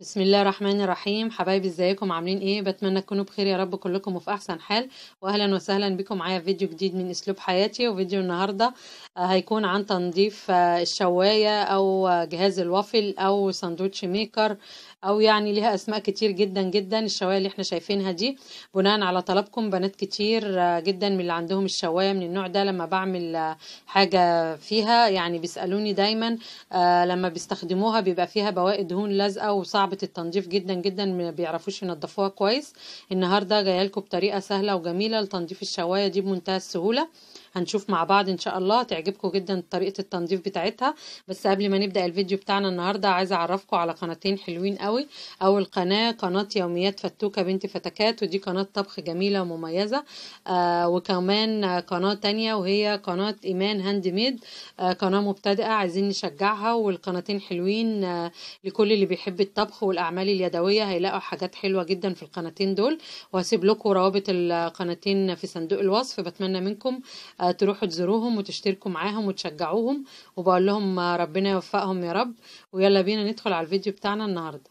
بسم الله الرحمن الرحيم حبايبي ازيكم عاملين ايه بتمنى تكونوا بخير يا رب كلكم وفي احسن حال واهلا وسهلا بكم معايا في فيديو جديد من اسلوب حياتي وفيديو النهارده آه، هيكون عن تنظيف آه، الشوايه او آه، جهاز الوافل او ساندوتش ميكر او يعني ليها اسماء كتير جدا جدا الشوايه اللي احنا شايفينها دي بناء على طلبكم بنات كتير جدا من اللي عندهم الشوايه من النوع ده لما بعمل حاجه فيها يعني بيسالوني دايما لما بيستخدموها بيبقى فيها بواقي دهون لازقه وصعب صعبة التنظيف جدا جدا ما بيعرفوش ينضفوها كويس النهاردة جاية لكم بطريقة سهلة وجميلة لتنظيف الشواية دي بمنتهى السهولة هنشوف مع بعض ان شاء الله تعجبكم جدا طريقة التنظيف بتاعتها بس قبل ما نبدأ الفيديو بتاعنا النهاردة عايزة اعرفكم على قناتين حلوين قوي اول قناة قناة يوميات فتوكة بنت فتكات ودي قناة طبخ جميلة ومميزة آه وكمان قناة تانية وهي قناة ايمان هاند ميد آه قناة مبتدئة عايزين نشجعها والقناتين حلوين آه لكل اللي بيحب الطبخ الطبخ والاعمال اليدويه هيلاقوا حاجات حلوه جدا في القناتين دول وهسيب لكم روابط القناتين في صندوق الوصف بتمنى منكم آه، تروحوا تزوروهم وتشتركوا معاهم وتشجعوهم وبقول لهم آه، ربنا يوفقهم يا رب ويلا بينا ندخل على الفيديو بتاعنا النهارده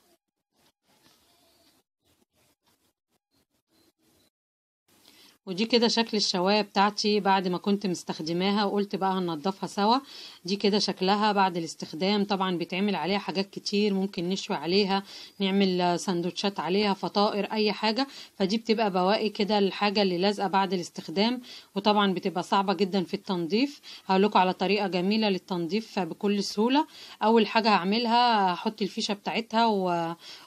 ودي كده شكل الشوايه بتاعتي بعد ما كنت مستخدماها وقلت بقى هننضفها سوا دي كده شكلها بعد الاستخدام طبعا بيتعمل عليها حاجات كتير ممكن نشوي عليها نعمل سندوتشات عليها فطائر اي حاجه فدي بتبقى بواقي كده الحاجه اللي لازقه بعد الاستخدام وطبعا بتبقى صعبه جدا في التنظيف هقول لكم على طريقه جميله للتنظيف بكل سهوله اول حاجه هعملها هحط الفيشه بتاعتها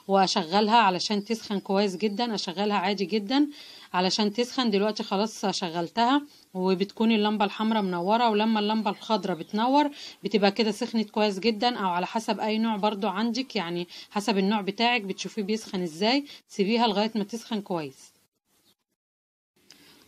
واشغلها علشان تسخن كويس جدا اشغلها عادي جدا علشان تسخن دلوقتي دلوقتي خلاص شغلتها وبتكون اللمبه الحمراء منوره ولما اللمبه الخضراء بتنور بتبقى كده سخنت كويس جدا او على حسب اي نوع برضو عندك يعني حسب النوع بتاعك بتشوفيه بيسخن ازاي سيبيها لغايه ما تسخن كويس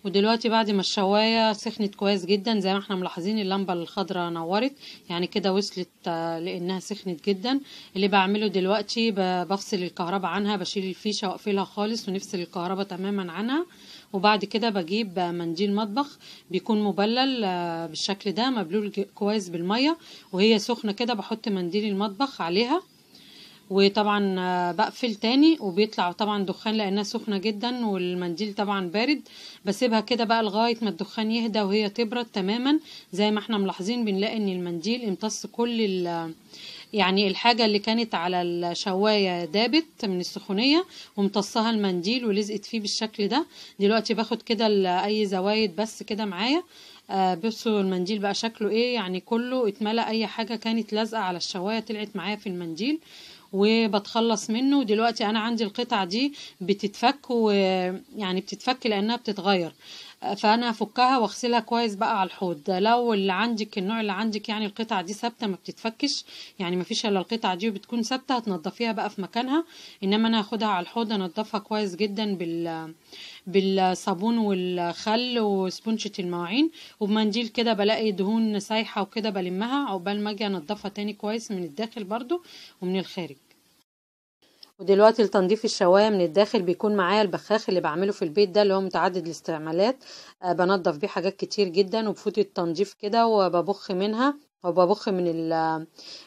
ودلوقتي بعد ما الشوايه سخنت كويس جدا زي ما احنا ملاحظين اللمبه الخضراء نورت يعني كده وصلت آه، لانها سخنت جدا اللي بعمله دلوقتي بفصل الكهرباء عنها بشيل الفيشه واقفلها خالص ونفصل الكهرباء تماما عنها وبعد كده بجيب منديل مطبخ بيكون مبلل آه، بالشكل ده مبلول كويس بالمية وهي سخنة كده بحط منديل المطبخ عليها وطبعا آه، بقفل تاني وبيطلع طبعا دخان لانها سخنه جدا والمنديل طبعا بارد بسيبها كده بقى لغايه ما الدخان يهدى وهي تبرد تماما زي ما احنا ملاحظين بنلاقي ان المنديل امتص كل يعني الحاجة اللي كانت على الشواية دابت من السخونية وامتصها المنديل ولزقت فيه بالشكل ده دلوقتي باخد كده اي زوايد بس كده معايا آه بصوا المنديل بقى شكله ايه يعني كله اتملى اي حاجة كانت لازقة على الشواية طلعت معايا في المنديل وبتخلص منه دلوقتي انا عندي القطع دي بتتفك ويعني بتتفك لانها بتتغير فانا افكها واغسلها كويس بقى على الحوض لو اللي عندك النوع اللي عندك يعني القطعه دي ثابته ما بتتفكش يعني ما فيش الا القطعه دي وبتكون ثابته هتنضفيها بقى في مكانها انما انا هاخدها على الحوض انضفها كويس جدا بال بالصابون والخل وسبونشة المواعين وبمنديل كده بلاقي دهون سايحه وكده بلمها عقبال ما اجي انضفها تاني كويس من الداخل برضو ومن الخارج ودلوقتي لتنظيف الشوايه من الداخل بيكون معايا البخاخ اللي بعمله في البيت ده اللي هو متعدد الاستعمالات آه، بنضف بيه حاجات كتير جدا وبفوت التنظيف كده وببخ منها وببخ من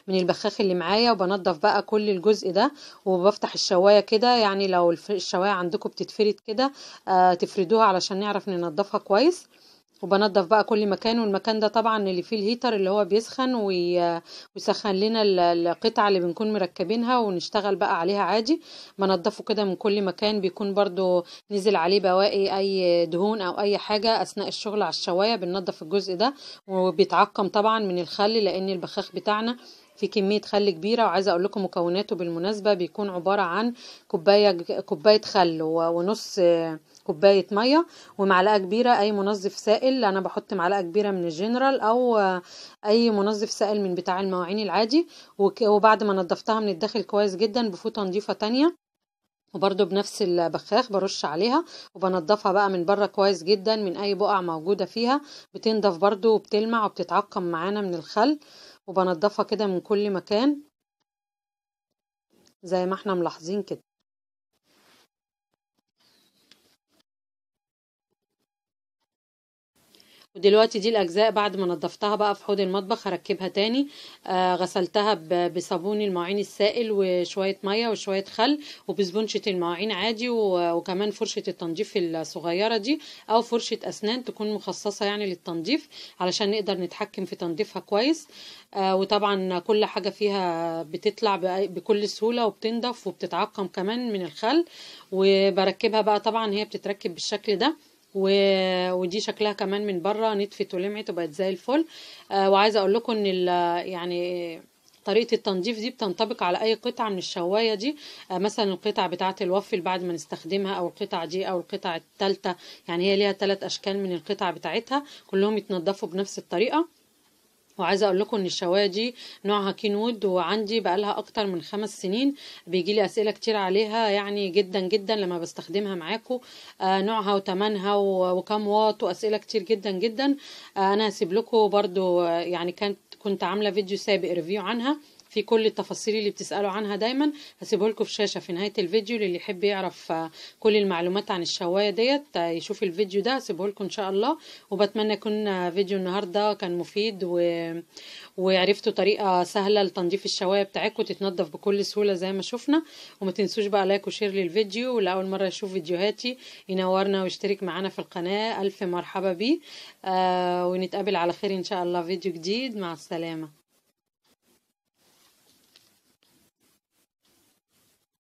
من البخاخ اللي معايا وبنضف بقى كل الجزء ده وبفتح الشوايه كده يعني لو الشوايه عندكم بتتفرد كده آه، تفردوها علشان نعرف ننضفها كويس وبنضف بقى كل مكان والمكان ده طبعا اللي فيه الهيتر اللي هو بيسخن ويسخن لنا القطعه اللي بنكون مركبينها ونشتغل بقى عليها عادي بنضفه كده من كل مكان بيكون برضو نزل عليه بواقي اي دهون او اي حاجه اثناء الشغل على الشوايه بننضف الجزء ده وبيتعقم طبعا من الخل لان البخاخ بتاعنا في كميه خل كبيره وعايزه اقول لكم مكوناته بالمناسبه بيكون عباره عن كوبايه كوبايه خل ونص كوبايه ميه ومعلقه كبيره اي منظف سائل انا بحط معلقه كبيره من الجنرال او اي منظف سائل من بتاع المواعين العادي وبعد ما نضفتها من الداخل كويس جدا بفوطه نضيفة تانية وبرده بنفس البخاخ برش عليها وبنضفها بقى من بره كويس جدا من اي بقع موجودة فيها بتنضف برده وبتلمع وبتتعقم معانا من الخل وبنضفها كده من كل مكان زي ما احنا ملاحظين كده ودلوقتي دي الاجزاء بعد ما نضفتها بقى في حوض المطبخ هركبها تاني آه غسلتها بصابون المواعين السائل وشويه ميه وشويه خل وبسبونشه المواعين عادي وكمان فرشه التنظيف الصغيره دي او فرشه اسنان تكون مخصصه يعني للتنظيف علشان نقدر نتحكم في تنظيفها كويس آه وطبعا كل حاجه فيها بتطلع بكل سهوله وبتنضف وبتتعقم كمان من الخل وبركبها بقى طبعا هي بتتركب بالشكل ده و... ودي شكلها كمان من بره نطفت ولمعت وبقت زي الفل آه وعايزه اقول لكم ان ال... يعني طريقه التنظيف دي بتنطبق على اي قطعه من الشوايه دي آه مثلا القطعه بتاعه الوفل بعد ما نستخدمها او القطعه دي او القطعه الثالثه يعني هي ليها ثلاث اشكال من القطع بتاعتها كلهم يتنضفوا بنفس الطريقه وعايزه اقول لكم ان الشوايه دي نوعها كينود وعندي بقى بقالها اكتر من خمس سنين بيجي لي اسئله كتير عليها يعني جدا جدا لما بستخدمها معاكم آه نوعها وتمنها وكم واط واسئله كتير جدا جدا آه انا هسيب لكم برده آه، يعني كانت كنت عامله فيديو سابق ريفيو عنها في كل التفاصيل اللي بتسألوا عنها دايما هسيبه لكم في شاشة في نهاية الفيديو للي يحب يعرف آه، كل المعلومات عن الشواية ديت آه، يشوف الفيديو ده هسيبه لكم إن شاء الله وبتمنى يكون آه، فيديو النهاردة كان مفيد و... وعرفتوا طريقة سهلة لتنظيف الشواية بتاعتكم تتنضف بكل سهولة زي ما شفنا وما تنسوش بقى لايك وشير للفيديو ولأول مرة يشوف فيديوهاتي ينورنا ويشترك معانا في القناة ألف مرحبا بيه آه ونتقابل على خير إن شاء الله فيديو جديد مع السلامة